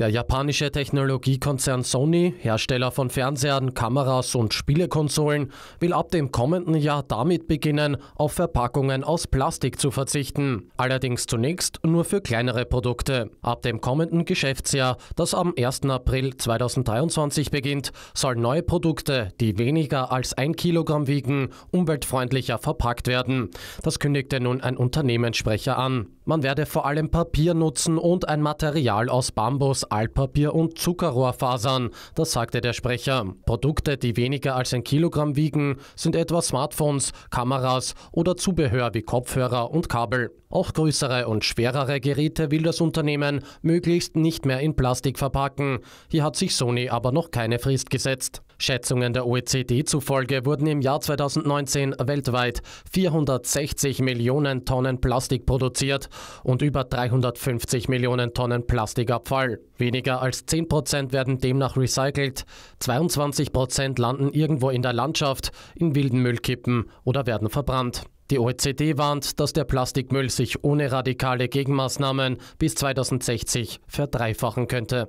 Der japanische Technologiekonzern Sony, Hersteller von Fernsehern, Kameras und Spielekonsolen, will ab dem kommenden Jahr damit beginnen, auf Verpackungen aus Plastik zu verzichten. Allerdings zunächst nur für kleinere Produkte. Ab dem kommenden Geschäftsjahr, das am 1. April 2023 beginnt, sollen neue Produkte, die weniger als ein Kilogramm wiegen, umweltfreundlicher verpackt werden. Das kündigte nun ein Unternehmenssprecher an. Man werde vor allem Papier nutzen und ein Material aus Bambus, Altpapier und Zuckerrohrfasern, das sagte der Sprecher. Produkte, die weniger als ein Kilogramm wiegen, sind etwa Smartphones, Kameras oder Zubehör wie Kopfhörer und Kabel. Auch größere und schwerere Geräte will das Unternehmen möglichst nicht mehr in Plastik verpacken. Hier hat sich Sony aber noch keine Frist gesetzt. Schätzungen der OECD zufolge wurden im Jahr 2019 weltweit 460 Millionen Tonnen Plastik produziert und über 350 Millionen Tonnen Plastikabfall. Weniger als 10 Prozent werden demnach recycelt, 22 Prozent landen irgendwo in der Landschaft, in wilden Müllkippen oder werden verbrannt. Die OECD warnt, dass der Plastikmüll sich ohne radikale Gegenmaßnahmen bis 2060 verdreifachen könnte.